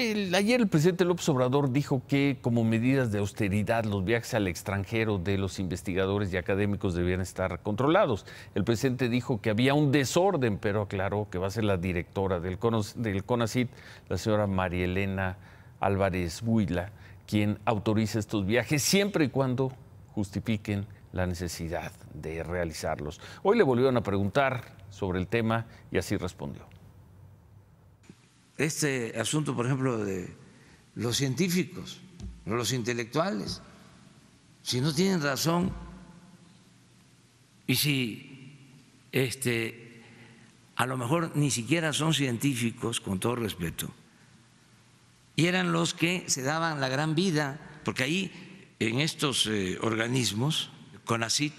ayer el presidente López Obrador dijo que como medidas de austeridad los viajes al extranjero de los investigadores y académicos debían estar controlados. El presidente dijo que había un desorden, pero aclaró que va a ser la directora del, del CONACIT, la señora María Elena Álvarez Buila, quien autoriza estos viajes siempre y cuando justifiquen la necesidad de realizarlos. Hoy le volvieron a preguntar sobre el tema y así respondió este asunto, por ejemplo, de los científicos, los intelectuales, si no tienen razón y si este, a lo mejor ni siquiera son científicos, con todo respeto, y eran los que se daban la gran vida, porque ahí en estos eh, organismos organismos, Conacyt,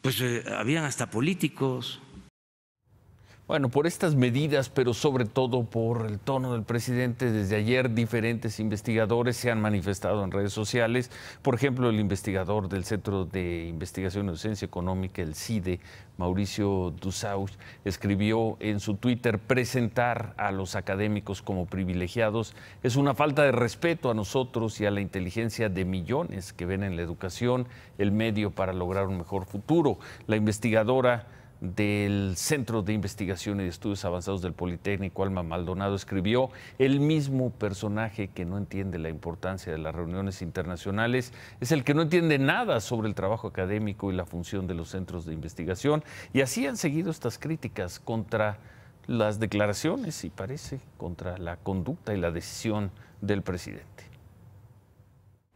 pues eh, habían hasta políticos, bueno, por estas medidas, pero sobre todo por el tono del presidente, desde ayer diferentes investigadores se han manifestado en redes sociales. Por ejemplo, el investigador del Centro de Investigación y Ciencia Económica, el CIDE, Mauricio Dussaus, escribió en su Twitter, presentar a los académicos como privilegiados es una falta de respeto a nosotros y a la inteligencia de millones que ven en la educación el medio para lograr un mejor futuro. La investigadora del Centro de Investigación y Estudios Avanzados del Politécnico, Alma Maldonado, escribió, el mismo personaje que no entiende la importancia de las reuniones internacionales es el que no entiende nada sobre el trabajo académico y la función de los centros de investigación. Y así han seguido estas críticas contra las declaraciones y parece contra la conducta y la decisión del presidente.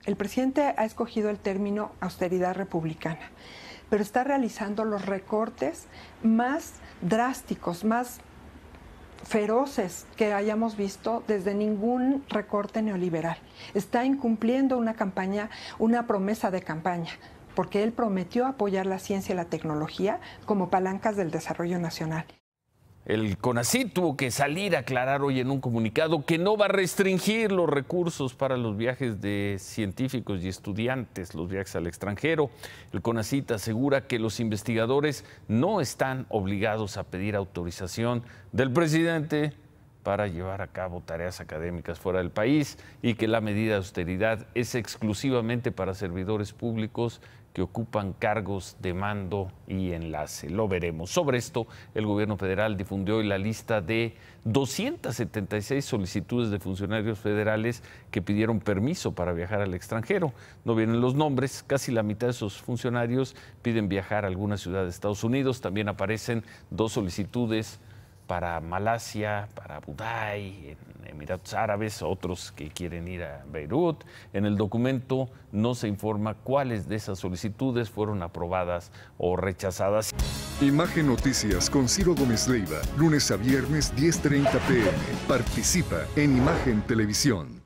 El presidente ha escogido el término austeridad republicana pero está realizando los recortes más drásticos, más feroces que hayamos visto desde ningún recorte neoliberal. Está incumpliendo una campaña, una promesa de campaña, porque él prometió apoyar la ciencia y la tecnología como palancas del desarrollo nacional. El CONACYT tuvo que salir a aclarar hoy en un comunicado que no va a restringir los recursos para los viajes de científicos y estudiantes, los viajes al extranjero. El CONACYT asegura que los investigadores no están obligados a pedir autorización del presidente para llevar a cabo tareas académicas fuera del país y que la medida de austeridad es exclusivamente para servidores públicos que ocupan cargos de mando y enlace. Lo veremos. Sobre esto, el gobierno federal difundió hoy la lista de 276 solicitudes de funcionarios federales que pidieron permiso para viajar al extranjero. No vienen los nombres, casi la mitad de esos funcionarios piden viajar a alguna ciudad de Estados Unidos. También aparecen dos solicitudes para Malasia, para Abu Emiratos Árabes, otros que quieren ir a Beirut. En el documento no se informa cuáles de esas solicitudes fueron aprobadas o rechazadas. Imagen Noticias con Ciro Gómez Leiva, lunes a viernes 10.30 pm. Participa en Imagen Televisión.